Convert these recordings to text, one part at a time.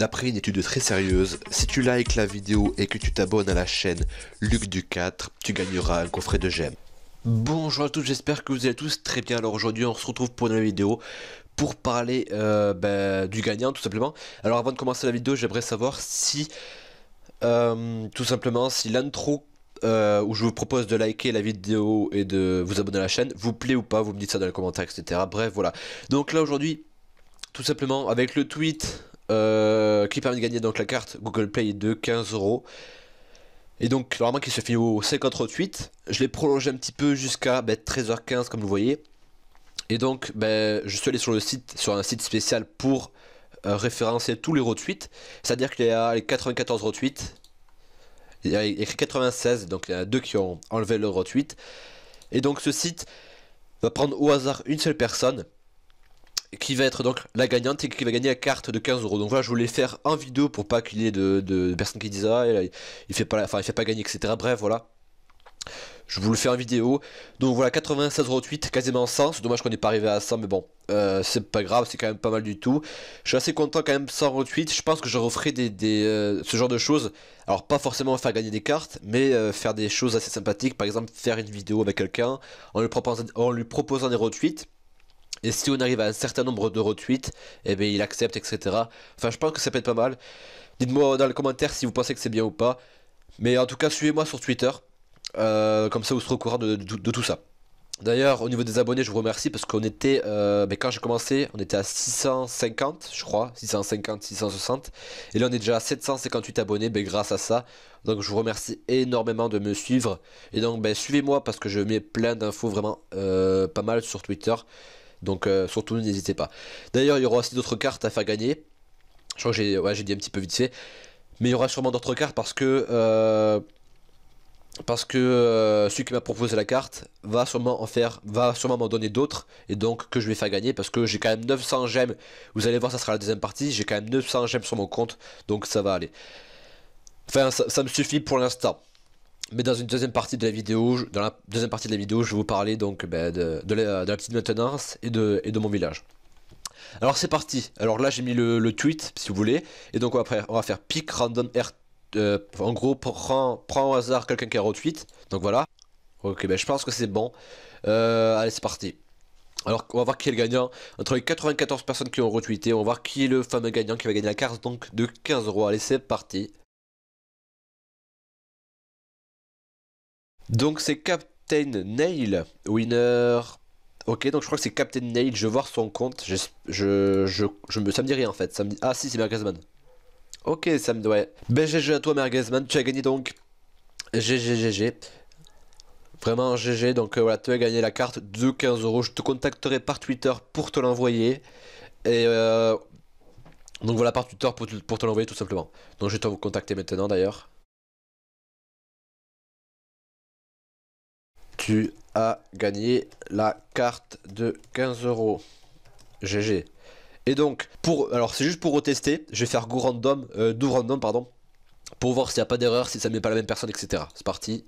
D'après une étude très sérieuse, si tu likes la vidéo et que tu t'abonnes à la chaîne Luc du 4, tu gagneras un coffret de gemmes. Bonjour à tous, j'espère que vous allez tous très bien. Alors aujourd'hui, on se retrouve pour une nouvelle vidéo pour parler euh, ben, du gagnant tout simplement. Alors avant de commencer la vidéo, j'aimerais savoir si euh, tout simplement si l'intro euh, où je vous propose de liker la vidéo et de vous abonner à la chaîne vous plaît ou pas, vous me dites ça dans les commentaires, etc. Bref, voilà. Donc là aujourd'hui, tout simplement avec le tweet qui euh, permet de gagner donc la carte Google Play de 15 euros. Et donc, normalement, qui se fait au retweets. Je l'ai prolongé un petit peu jusqu'à 13h15, ben, comme vous voyez. Et donc, ben, je suis allé sur le site, sur un site spécial pour euh, référencer tous les retweets. C'est-à-dire qu'il y a les 94 retweets. Il y a écrit 96, donc il y en a deux qui ont enlevé le retweet. Et donc, ce site va prendre au hasard une seule personne qui va être donc la gagnante et qui va gagner la carte de 15 euros. Donc voilà, je voulais faire en vidéo pour pas qu'il y ait de, personnes qui disent ah il fait pas, enfin il fait pas gagner, etc. Bref, voilà. Je vous le fais en vidéo. Donc voilà, retweets quasiment 100. C'est dommage qu'on n'est pas arrivé à 100, mais bon, euh, c'est pas grave, c'est quand même pas mal du tout. Je suis assez content quand même, retweets Je pense que je referai des, euh, ce genre de choses. Alors, pas forcément faire gagner des cartes, mais euh, faire des choses assez sympathiques. Par exemple, faire une vidéo avec quelqu'un en, lui proposant, en lui proposant des retweets. Et si on arrive à un certain nombre de retweets, et eh bien il accepte, etc. Enfin, je pense que ça peut être pas mal. Dites-moi dans les commentaires si vous pensez que c'est bien ou pas. Mais en tout cas, suivez-moi sur Twitter. Euh, comme ça, vous serez au courant de, tout ça. D'ailleurs, au niveau des abonnés, je vous remercie parce qu'on était, euh, ben, quand j'ai commencé, on était à 650, je crois, 650, 660. Et là, on est déjà à 758 abonnés ben, grâce à ça. Donc, je vous remercie énormément de me suivre. Et donc, ben, suivez-moi parce que je mets plein d'infos vraiment euh, pas mal sur Twitter. Donc euh, surtout n'hésitez pas. D'ailleurs il y aura aussi d'autres cartes à faire gagner. Je crois que j'ai dit un petit peu vite fait. Mais il y aura sûrement d'autres cartes parce que... Euh, parce que euh, celui qui m'a proposé la carte va sûrement en faire, va sûrement m'en donner d'autres et donc que je vais faire gagner parce que j'ai quand même 900 gemmes. Vous allez voir, ça sera la deuxième partie. J'ai quand même 900 gemmes sur mon compte, donc ça va aller. Enfin, ça me suffit pour l'instant. Mais dans une deuxième partie de la vidéo, dans la deuxième partie de la vidéo, je vais vous parler donc ben, de, la, petite maintenance et de, mon village. Alors c'est parti. Alors là j'ai mis le, tweet si vous voulez. Et donc après on va faire pick random air. Euh, en gros prend prend au hasard quelqu'un qui a retweet. Donc voilà. Ok ben je pense que c'est bon. Euh, allez c'est parti. Alors on va voir qui est le gagnant. Entre les 94 personnes qui ont retweeté, on va voir qui est le fameux gagnant qui va gagner la carte donc de 15 euros. Allez c'est parti. Donc c'est Captain Nail, winner. Ok, donc je crois que c'est Captain Nail, je vais voir son compte. Je, ça me dit rien en fait. Ah si, c'est Mergazman. Ok, ça me doit Ben GG à toi Mergazman, tu as gagné donc. GG, GG. Vraiment GG, donc euh, voilà, tu as gagné la carte de 15 euros. Je te contacterai par Twitter pour te l'envoyer. Et euh, donc voilà, par Twitter pour pour te l'envoyer tout simplement. Donc je vais te contacter maintenant d'ailleurs. Tu gagné la carte de 15 euros. GG. Et donc, pour, alors c'est juste pour retester, je vais faire go random, euh, random, pardon, pour voir s'il n'y a pas d'erreur, si ça met pas la même personne, etc. C'est parti.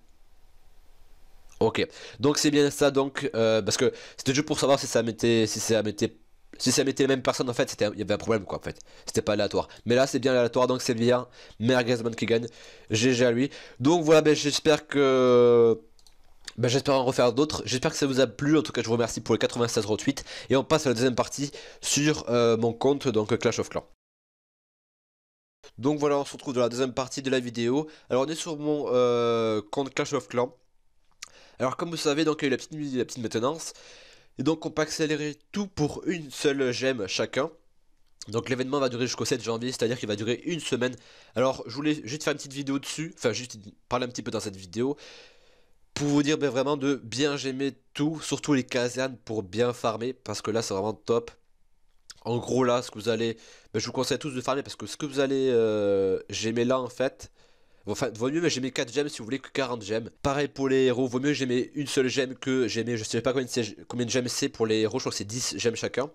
Ok, donc c'est bien ça, donc, euh, parce que c'était juste pour savoir si ça mettait, si ça mettait, si ça mettait la même personne en fait, il y avait un problème, quoi, en fait. C'était pas aléatoire. Mais là, c'est bien aléatoire, donc c'est bien mergazman qui gagne. GG à lui. Donc voilà, ben, j'espère que bah, j'espère en refaire d'autres. J'espère que ça vous a plu. En tout cas, je vous remercie pour les 96 retweets. Et on passe à la deuxième partie sur euh, mon compte, donc Clash of Clans. Donc voilà, on se retrouve dans la deuxième partie de la vidéo. Alors, on est sur mon euh, compte Clash of Clans. Alors, comme vous savez, donc, il y a eu la petite, la petite maintenance. Et donc, on peut accélérer tout pour une seule gemme chacun. Donc l'événement va durer jusqu'au 7 janvier, c'est-à-dire qu'il va durer une semaine. Alors je voulais juste faire une petite vidéo dessus, enfin juste parler un petit peu dans cette vidéo pour vous dire ben, vraiment de bien j'aimer tout, surtout les casernes pour bien farmer, parce que là c'est vraiment top. En gros là, ce que vous allez, ben, je vous conseille tous de farmer, parce que ce que vous allez j'aimer euh, là en fait, vaut mieux j'aimais 4 gemmes si vous voulez que 40 gemmes. Pareil pour les héros, vaut mieux j'aimais une seule gemme que j'aimais je ne sais pas combien de, gemmes c'est pour les héros, je crois que c'est 10 gemmes chacun.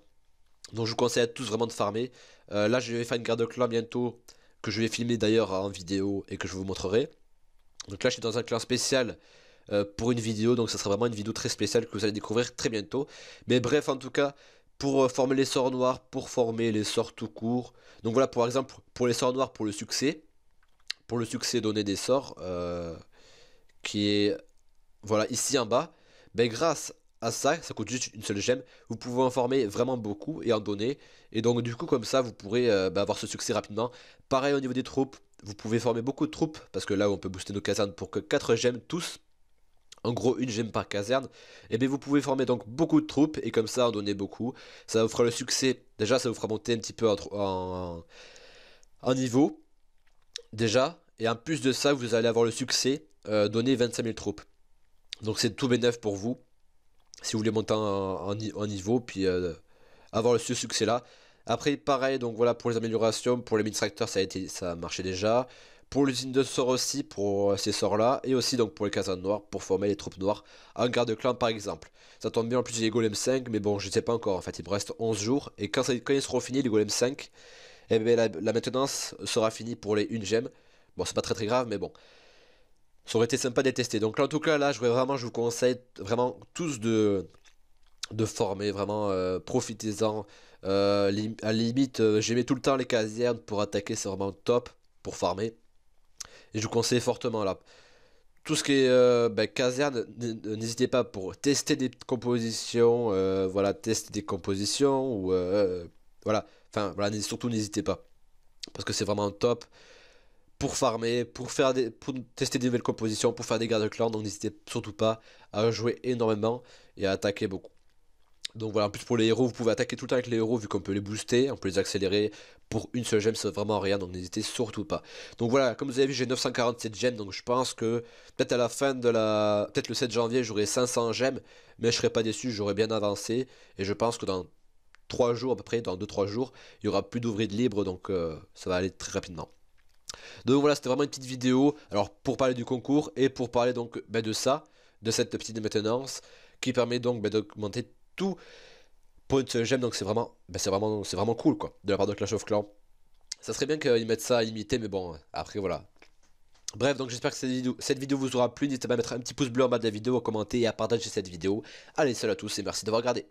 Donc je vous conseille à tous vraiment de farmer. Euh, là, je vais faire une guerre de clan bientôt, que je vais filmer d'ailleurs en vidéo et que je vous montrerai. Donc là, je suis dans un clan spécial euh, pour une vidéo. Donc ça sera vraiment une vidéo très spéciale que vous allez découvrir très bientôt. Mais bref, en tout cas, pour euh, former les sorts noirs, pour former les sorts tout court. Donc voilà, pour exemple, pour les sorts noirs, pour le succès. Pour le succès, donner des sorts. Euh, qui est, voilà, ici en bas. Mais ben, grâce à ça, ça coûte juste une seule gemme, vous pouvez en former vraiment beaucoup et en donner. Et donc du coup comme ça vous pourrez ben, avoir ce succès rapidement. Pareil au niveau des troupes, vous pouvez former beaucoup de troupes, parce que là on peut booster nos casernes pour que 4 gemmes tous en gros une gemme par caserne, et eh bien vous pouvez former donc beaucoup de troupes et comme ça en donner beaucoup. Ça vous fera le succès, déjà ça vous fera monter un petit peu en, niveau, déjà, et en plus de ça vous allez avoir le succès, euh, donner 25 000 troupes. Donc c'est tout bénef pour vous, si vous voulez monter en, niveau, puis euh, avoir ce succès là. Après pareil, donc voilà pour les améliorations, pour les tracteurs ça a été ça a marché déjà pour l'usine de sorts aussi, pour euh, ces sorts-là, et aussi donc pour les casernes noires, pour former les troupes noires en garde clan par exemple. Ça tombe bien, en plus j'ai les golems 5, mais bon, je ne sais pas encore en fait, il me reste 11 jours, et quand, ils seront finis, les golems 5, eh bien, la, maintenance sera finie pour les 1 gemme. Bon, c'est pas très très grave, mais bon. Ça aurait été sympa de tester. Donc là, en tout cas, là, je, vraiment, je vous conseille vraiment tous de, de former, vraiment euh, profitez-en. Euh, à limite, j'aimais tout le temps les casernes pour attaquer, c'est vraiment top pour farmer. Et je vous conseille fortement là. Tout ce qui est euh, ben, caserne, n'hésitez pas pour tester des compositions, euh, voilà, tester des compositions ou euh, voilà, enfin voilà, surtout n'hésitez pas parce que c'est vraiment top pour farmer, pour, faire des, pour tester des nouvelles compositions, pour faire des gardes de clan, Donc n'hésitez surtout pas à jouer énormément et à attaquer beaucoup. Donc voilà, en plus pour les héros, vous pouvez attaquer tout le temps avec les héros vu qu'on peut les booster, on peut les accélérer pour une seule gemme, c'est vraiment rien, donc n'hésitez surtout pas. Donc voilà, comme vous avez vu, j'ai 947 gemmes, donc je pense que peut-être à la fin de la... peut-être le 7 janvier, j'aurai 500 gemmes, mais je serai pas déçu, j'aurai bien avancé, et je pense que dans 3 jours à peu près, dans 2-3 jours, il y aura plus de libre donc euh, ça va aller très rapidement. Donc voilà, c'était vraiment une petite vidéo, alors pour parler du concours, et pour parler donc ben, de ça, de cette petite maintenance, qui permet donc ben, d'augmenter tout point j'aime donc c'est vraiment, ben c'est vraiment, c'est vraiment cool quoi, de la part de Clash of Clans. Ça serait bien qu'ils mettent ça à imiter, mais bon, après voilà. Bref, donc j'espère que cette vidéo, cette vidéo vous aura plu. N'hésitez pas à mettre un petit pouce bleu en bas de la vidéo, à commenter et à partager cette vidéo. Allez, salut à tous et merci d'avoir regardé.